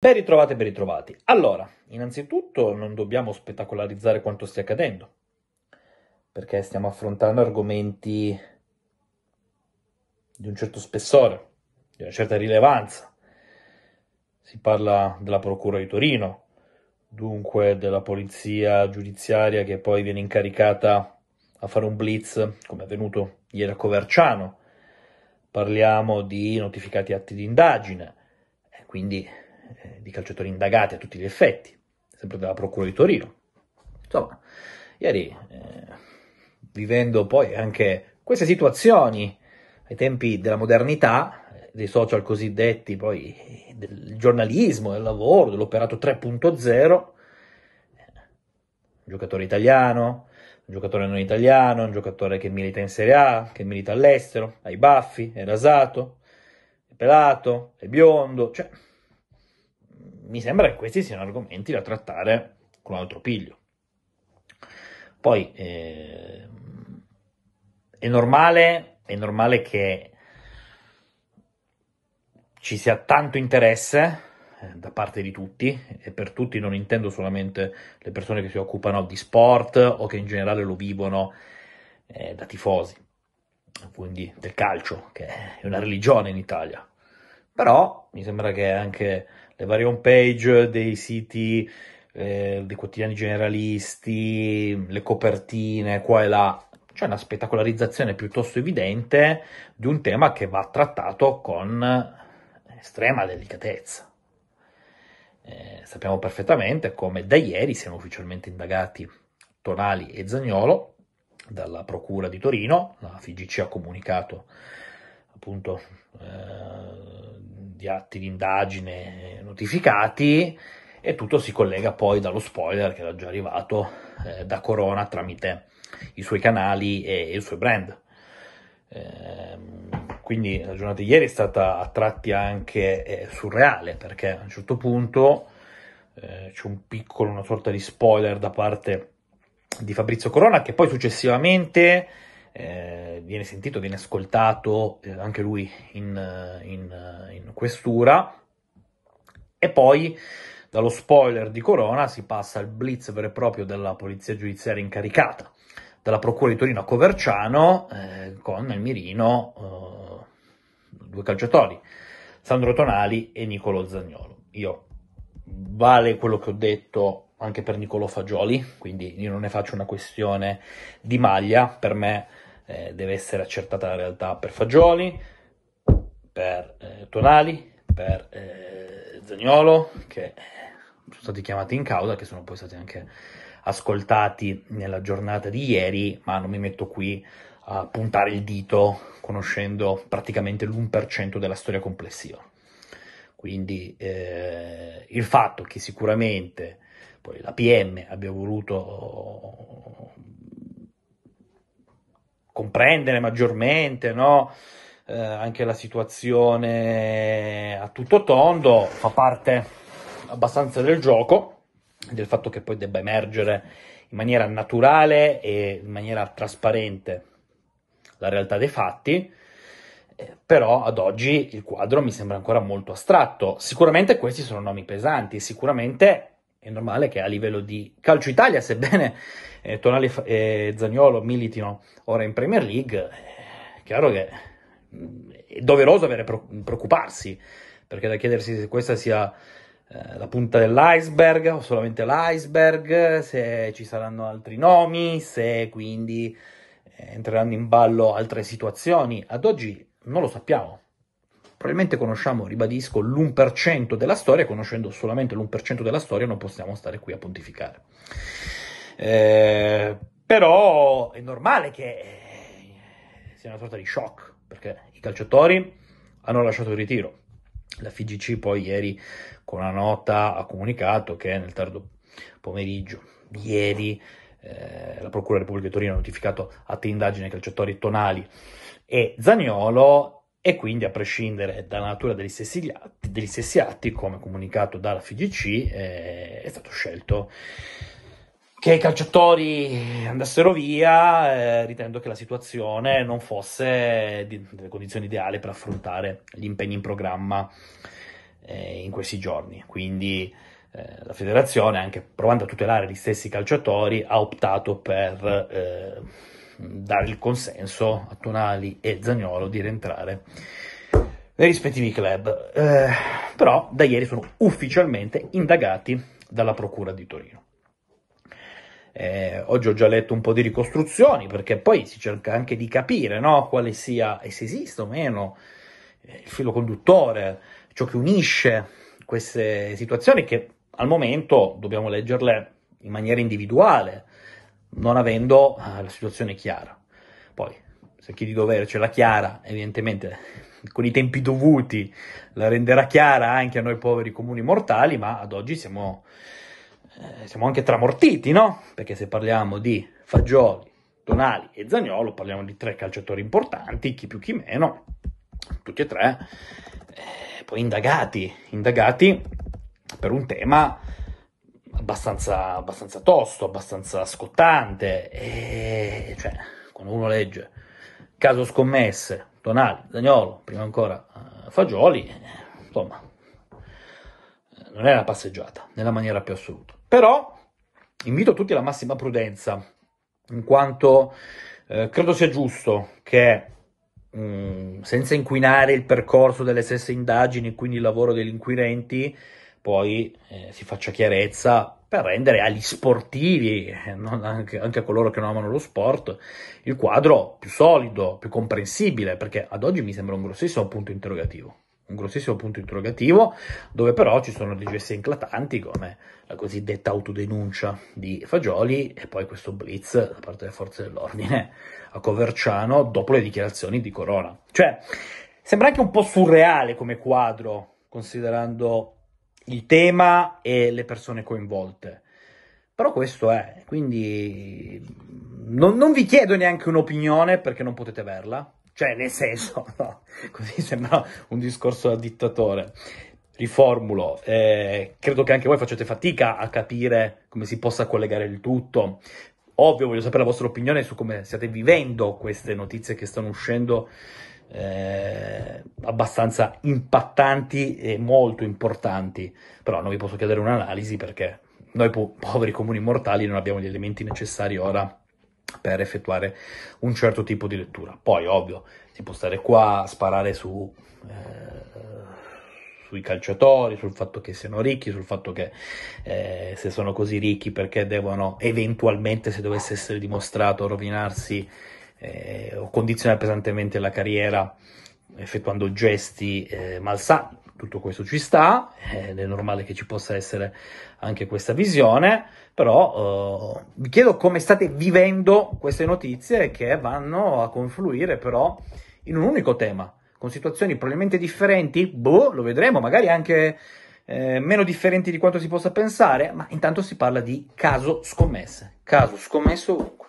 Ben ritrovati e ben ritrovati. Allora, innanzitutto non dobbiamo spettacolarizzare quanto stia accadendo, perché stiamo affrontando argomenti di un certo spessore, di una certa rilevanza. Si parla della Procura di Torino, dunque della polizia giudiziaria che poi viene incaricata a fare un blitz, come è avvenuto ieri a Coverciano. Parliamo di notificati atti di indagine, quindi eh, di calciatori indagati a tutti gli effetti, sempre dalla Procura di Torino. Insomma, ieri, eh, vivendo poi anche queste situazioni ai tempi della modernità, eh, dei social cosiddetti, poi del giornalismo, del lavoro, dell'operato 3.0, eh, giocatore italiano, un giocatore non italiano, un giocatore che milita in Serie A, che milita all'estero, ha i baffi, è rasato, è pelato, è biondo, cioè mi sembra che questi siano argomenti da trattare con un altro piglio. Poi eh, è, normale, è normale che ci sia tanto interesse eh, da parte di tutti, e per tutti non intendo solamente le persone che si occupano di sport o che in generale lo vivono eh, da tifosi, quindi del calcio, che è una religione in Italia. Però mi sembra che anche le varie home page dei siti eh, dei quotidiani generalisti, le copertine qua e là. C'è una spettacolarizzazione piuttosto evidente di un tema che va trattato con estrema delicatezza. Eh, sappiamo perfettamente come da ieri siano ufficialmente indagati Tonali e Zagnolo dalla Procura di Torino, la FIGC ha comunicato appunto eh, di atti di indagine notificati e tutto si collega poi dallo spoiler che era già arrivato eh, da Corona tramite i suoi canali e, e il suo brand. Ehm, quindi la giornata di ieri è stata a tratti anche eh, surreale perché a un certo punto eh, c'è un piccolo, una sorta di spoiler da parte di Fabrizio Corona che poi successivamente eh, viene sentito, viene ascoltato eh, anche lui in, eh, in, eh, in questura. E poi dallo spoiler di Corona si passa al blitz vero e proprio della polizia giudiziaria incaricata dalla Procura di Torino a Coverciano eh, con nel mirino eh, due calciatori, Sandro Tonali e Nicolo Zagnolo. Io vale quello che ho detto anche per Nicolo Fagioli, quindi io non ne faccio una questione di maglia, per me eh, deve essere accertata la realtà per Fagioli, per eh, Tonali, per eh, Zagnolo, che sono stati chiamati in causa, che sono poi stati anche ascoltati nella giornata di ieri, ma non mi metto qui a puntare il dito conoscendo praticamente l'1% della storia complessiva. Quindi eh, il fatto che sicuramente poi la PM abbia voluto comprendere maggiormente no? eh, anche la situazione a tutto tondo, fa parte abbastanza del gioco, del fatto che poi debba emergere in maniera naturale e in maniera trasparente la realtà dei fatti, eh, però ad oggi il quadro mi sembra ancora molto astratto. Sicuramente questi sono nomi pesanti, sicuramente è normale che a livello di calcio Italia, sebbene eh, Tonali e Zagnolo militino ora in Premier League, è eh, chiaro che mm, è doveroso avere preoccuparsi, perché da chiedersi se questa sia eh, la punta dell'iceberg o solamente l'iceberg, se ci saranno altri nomi, se quindi eh, entreranno in ballo altre situazioni. Ad oggi non lo sappiamo probabilmente conosciamo, ribadisco, l'1% della storia, conoscendo solamente l'1% della storia non possiamo stare qui a pontificare. Eh, però è normale che eh, sia una sorta di shock, perché i calciatori hanno lasciato il ritiro. La FIGC poi ieri con una nota ha comunicato che nel tardo pomeriggio, ieri, eh, la Procura Repubblica di Torino ha notificato a te indagine calciatori Tonali e Zagnolo e quindi a prescindere dalla natura degli stessi atti, degli stessi atti come comunicato dalla FGC, eh, è stato scelto che i calciatori andassero via, eh, ritenendo che la situazione non fosse di, delle condizioni ideali per affrontare gli impegni in programma eh, in questi giorni. Quindi eh, la federazione, anche provando a tutelare gli stessi calciatori, ha optato per eh, dare il consenso a Tonali e Zagnolo di rientrare nei rispettivi club. Eh, però da ieri sono ufficialmente indagati dalla Procura di Torino. Eh, oggi ho già letto un po' di ricostruzioni perché poi si cerca anche di capire no, quale sia e se esista o meno eh, il filo conduttore, ciò che unisce queste situazioni che al momento dobbiamo leggerle in maniera individuale, non avendo ah, la situazione chiara. Poi, se chi di dovere ce l'ha chiara, evidentemente con i tempi dovuti la renderà chiara anche a noi poveri comuni mortali, ma ad oggi siamo, eh, siamo anche tramortiti, no? Perché se parliamo di Fagioli, Donali e Zagnolo, parliamo di tre calciatori importanti, chi più chi meno, tutti e tre, eh, poi indagati, indagati per un tema abbastanza, abbastanza tosto, abbastanza scottante, e cioè, quando uno legge caso scommesse, Tonali, Zagnolo, prima ancora eh, Fagioli, eh, insomma, eh, non è una passeggiata nella maniera più assoluta. Però invito tutti alla massima prudenza, in quanto eh, credo sia giusto che mh, mm, senza inquinare il percorso delle stesse indagini, quindi il lavoro degli inquirenti, poi eh, si faccia chiarezza per rendere agli sportivi, eh, anche, anche, a coloro che non amano lo sport, il quadro più solido, più comprensibile, perché ad oggi mi sembra un grossissimo punto interrogativo. Un grossissimo punto interrogativo dove però ci sono dei gesti inclatanti come la cosiddetta autodenuncia di Fagioli e poi questo blitz da parte delle forze dell'ordine a Coverciano dopo le dichiarazioni di Corona. Cioè, sembra anche un po' surreale come quadro, considerando il tema e le persone coinvolte. Però questo è, quindi non, non vi chiedo neanche un'opinione perché non potete averla, cioè nel senso, no, così sembra un discorso da dittatore. Riformulo, eh, credo che anche voi facciate fatica a capire come si possa collegare il tutto. Ovvio, voglio sapere la vostra opinione su come state vivendo queste notizie che stanno uscendo eh, abbastanza impattanti e molto importanti, però non vi posso chiedere un'analisi perché noi po- poveri comuni mortali non abbiamo gli elementi necessari ora per effettuare un certo tipo di lettura. Poi, ovvio, si può stare qua a sparare su, eh, sui calciatori, sul fatto che siano ricchi, sul fatto che eh, se sono così ricchi perché devono eventualmente, se dovesse essere dimostrato, rovinarsi eh, o condizionare pesantemente la carriera effettuando gesti eh, malsani. Tutto questo ci sta, ed eh, è normale che ci possa essere anche questa visione, però eh, vi chiedo come state vivendo queste notizie che vanno a confluire però in un unico tema, con situazioni probabilmente differenti, boh, lo vedremo, magari anche eh, meno differenti di quanto si possa pensare, ma intanto si parla di caso scommesse, caso scommesso ovunque.